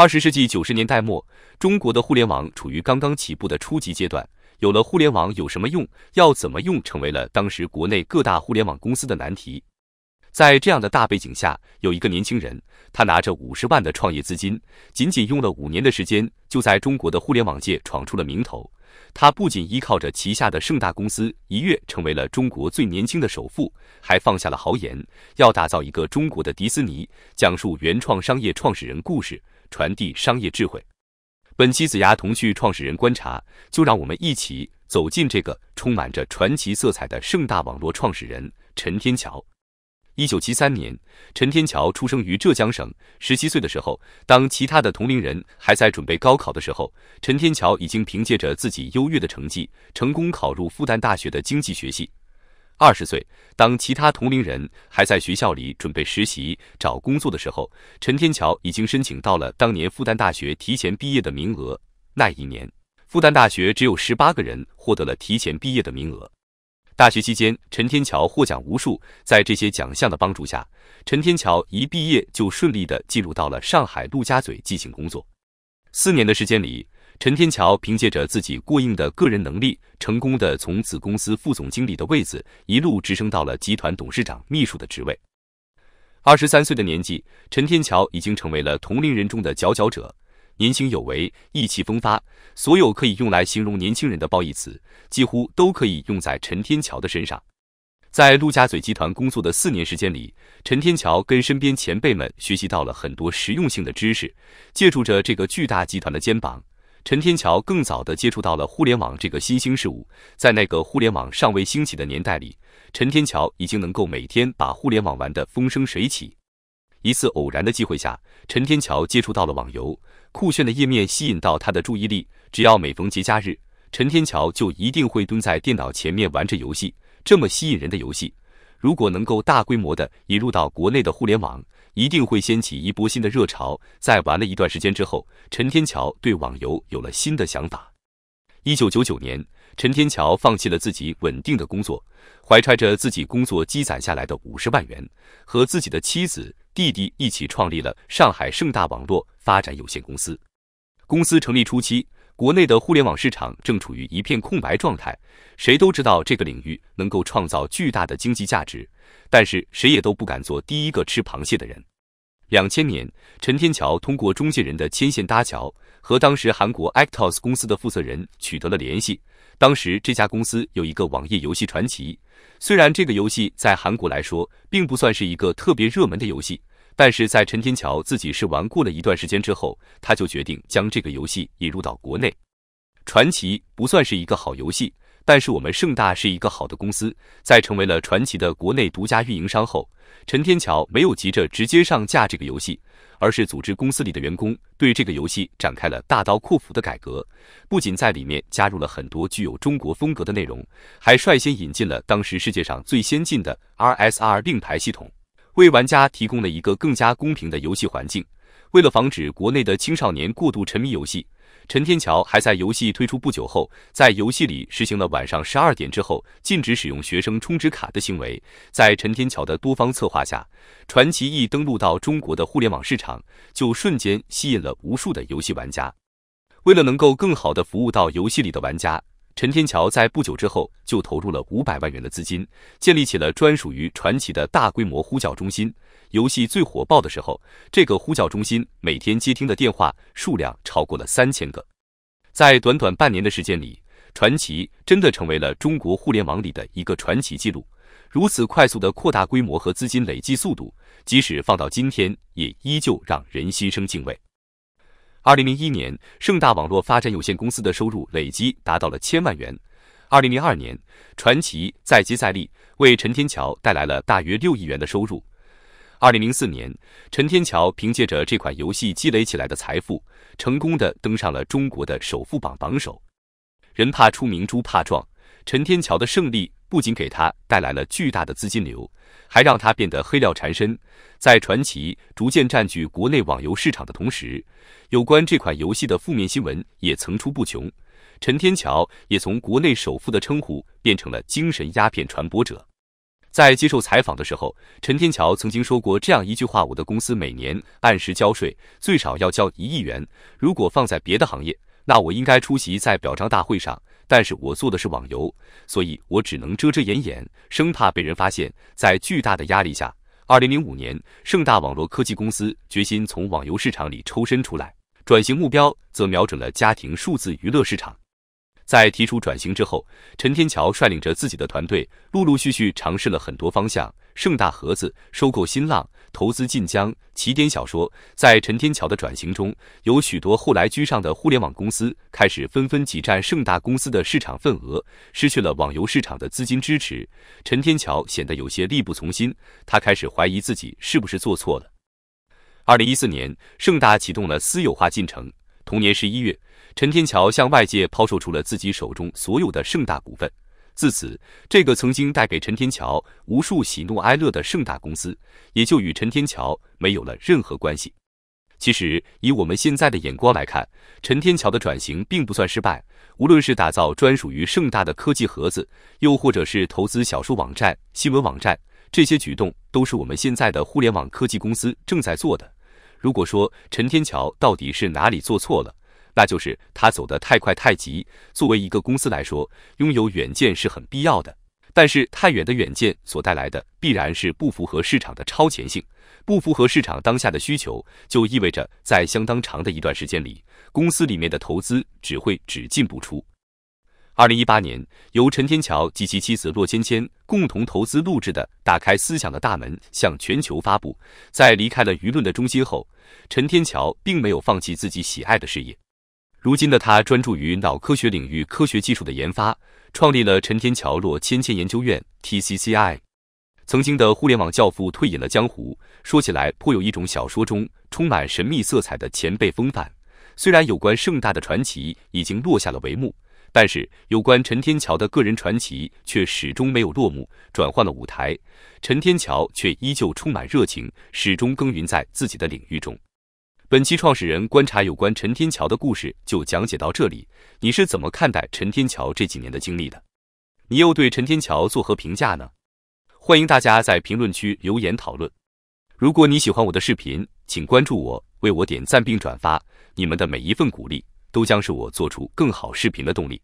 二十世纪九十年代末，中国的互联网处于刚刚起步的初级阶段。有了互联网有什么用？要怎么用？成为了当时国内各大互联网公司的难题。在这样的大背景下，有一个年轻人，他拿着五十万的创业资金，仅仅用了五年的时间，就在中国的互联网界闯出了名头。他不仅依靠着旗下的盛大公司一跃成为了中国最年轻的首富，还放下了豪言，要打造一个中国的迪斯尼，讲述原创商业创始人故事。传递商业智慧。本期子牙童趣创始人观察，就让我们一起走进这个充满着传奇色彩的盛大网络创始人陈天桥。一九七三年，陈天桥出生于浙江省。十七岁的时候，当其他的同龄人还在准备高考的时候，陈天桥已经凭借着自己优越的成绩，成功考入复旦大学的经济学系。二十岁，当其他同龄人还在学校里准备实习、找工作的时候，陈天桥已经申请到了当年复旦大学提前毕业的名额。那一年，复旦大学只有十八个人获得了提前毕业的名额。大学期间，陈天桥获奖无数，在这些奖项的帮助下，陈天桥一毕业就顺利的进入到了上海陆家嘴进行工作。四年的时间里。陈天桥凭借着自己过硬的个人能力，成功的从子公司副总经理的位子一路直升到了集团董事长秘书的职位。二十三岁的年纪，陈天桥已经成为了同龄人中的佼佼者，年轻有为，意气风发，所有可以用来形容年轻人的褒义词，几乎都可以用在陈天桥的身上。在陆家嘴集团工作的四年时间里，陈天桥跟身边前辈们学习到了很多实用性的知识，借助着这个巨大集团的肩膀。陈天桥更早的接触到了互联网这个新兴事物，在那个互联网尚未兴起的年代里，陈天桥已经能够每天把互联网玩得风生水起。一次偶然的机会下，陈天桥接触到了网游，酷炫的页面吸引到他的注意力。只要每逢节假日，陈天桥就一定会蹲在电脑前面玩着游戏。这么吸引人的游戏，如果能够大规模的引入到国内的互联网。一定会掀起一波新的热潮。在玩了一段时间之后，陈天桥对网游有了新的想法。一九九九年，陈天桥放弃了自己稳定的工作，怀揣着自己工作积攒下来的五十万元，和自己的妻子、弟弟一起创立了上海盛大网络发展有限公司。公司成立初期。国内的互联网市场正处于一片空白状态，谁都知道这个领域能够创造巨大的经济价值，但是谁也都不敢做第一个吃螃蟹的人。两千年，陈天桥通过中介人的牵线搭桥，和当时韩国 Actos 公司的负责人取得了联系。当时这家公司有一个网页游戏传奇，虽然这个游戏在韩国来说并不算是一个特别热门的游戏。但是在陈天桥自己是玩过了一段时间之后，他就决定将这个游戏引入到国内。传奇不算是一个好游戏，但是我们盛大是一个好的公司，在成为了传奇的国内独家运营商后，陈天桥没有急着直接上架这个游戏，而是组织公司里的员工对这个游戏展开了大刀阔斧的改革，不仅在里面加入了很多具有中国风格的内容，还率先引进了当时世界上最先进的 RSR 令牌系统。为玩家提供了一个更加公平的游戏环境。为了防止国内的青少年过度沉迷游戏，陈天桥还在游戏推出不久后，在游戏里实行了晚上十二点之后禁止使用学生充值卡的行为。在陈天桥的多方策划下，传奇一登陆到中国的互联网市场，就瞬间吸引了无数的游戏玩家。为了能够更好的服务到游戏里的玩家。陈天桥在不久之后就投入了五百万元的资金，建立起了专属于传奇的大规模呼叫中心。游戏最火爆的时候，这个呼叫中心每天接听的电话数量超过了三千个。在短短半年的时间里，传奇真的成为了中国互联网里的一个传奇记录。如此快速的扩大规模和资金累计速度，即使放到今天，也依旧让人心生敬畏。二零零一年，盛大网络发展有限公司的收入累计达到了千万元。二零零二年，传奇再接再厉，为陈天桥带来了大约六亿元的收入。二零零四年，陈天桥凭借着这款游戏积累起来的财富，成功的登上了中国的首富榜榜首。人怕出名，猪怕壮。陈天桥的胜利不仅给他带来了巨大的资金流，还让他变得黑料缠身。在传奇逐渐占据国内网游市场的同时，有关这款游戏的负面新闻也层出不穷。陈天桥也从国内首富的称呼变成了精神鸦片传播者。在接受采访的时候，陈天桥曾经说过这样一句话：“我的公司每年按时交税，最少要交一亿元。如果放在别的行业，那我应该出席在表彰大会上。”但是我做的是网游，所以我只能遮遮掩掩，生怕被人发现。在巨大的压力下，二零零五年，盛大网络科技公司决心从网游市场里抽身出来，转型目标则瞄准了家庭数字娱乐市场。在提出转型之后，陈天桥率领着自己的团队，陆陆续续尝试了很多方向。盛大盒子收购新浪，投资晋江起点小说。在陈天桥的转型中，有许多后来居上的互联网公司开始纷纷挤占盛大公司的市场份额，失去了网游市场的资金支持。陈天桥显得有些力不从心，他开始怀疑自己是不是做错了。二零一四年，盛大启动了私有化进程。同年十一月。陈天桥向外界抛售出了自己手中所有的盛大股份，自此，这个曾经带给陈天桥无数喜怒哀乐的盛大公司，也就与陈天桥没有了任何关系。其实，以我们现在的眼光来看，陈天桥的转型并不算失败。无论是打造专属于盛大的科技盒子，又或者是投资小说网站、新闻网站，这些举动都是我们现在的互联网科技公司正在做的。如果说陈天桥到底是哪里做错了？那就是他走得太快太急。作为一个公司来说，拥有远见是很必要的，但是太远的远见所带来的必然是不符合市场的超前性，不符合市场当下的需求，就意味着在相当长的一段时间里，公司里面的投资只会只进不出。二零一八年，由陈天桥及其妻子骆芊芊共同投资录制的《打开思想的大门》向全球发布。在离开了舆论的中心后，陈天桥并没有放弃自己喜爱的事业。如今的他专注于脑科学领域科学技术的研发，创立了陈天桥洛千千研究院 （TCCI）。曾经的互联网教父退隐了江湖，说起来颇有一种小说中充满神秘色彩的前辈风范。虽然有关盛大的传奇已经落下了帷幕，但是有关陈天桥的个人传奇却始终没有落幕。转换了舞台，陈天桥却依旧充满热情，始终耕耘在自己的领域中。本期创始人观察有关陈天桥的故事就讲解到这里。你是怎么看待陈天桥这几年的经历的？你又对陈天桥作何评价呢？欢迎大家在评论区留言讨论。如果你喜欢我的视频，请关注我，为我点赞并转发。你们的每一份鼓励都将是我做出更好视频的动力。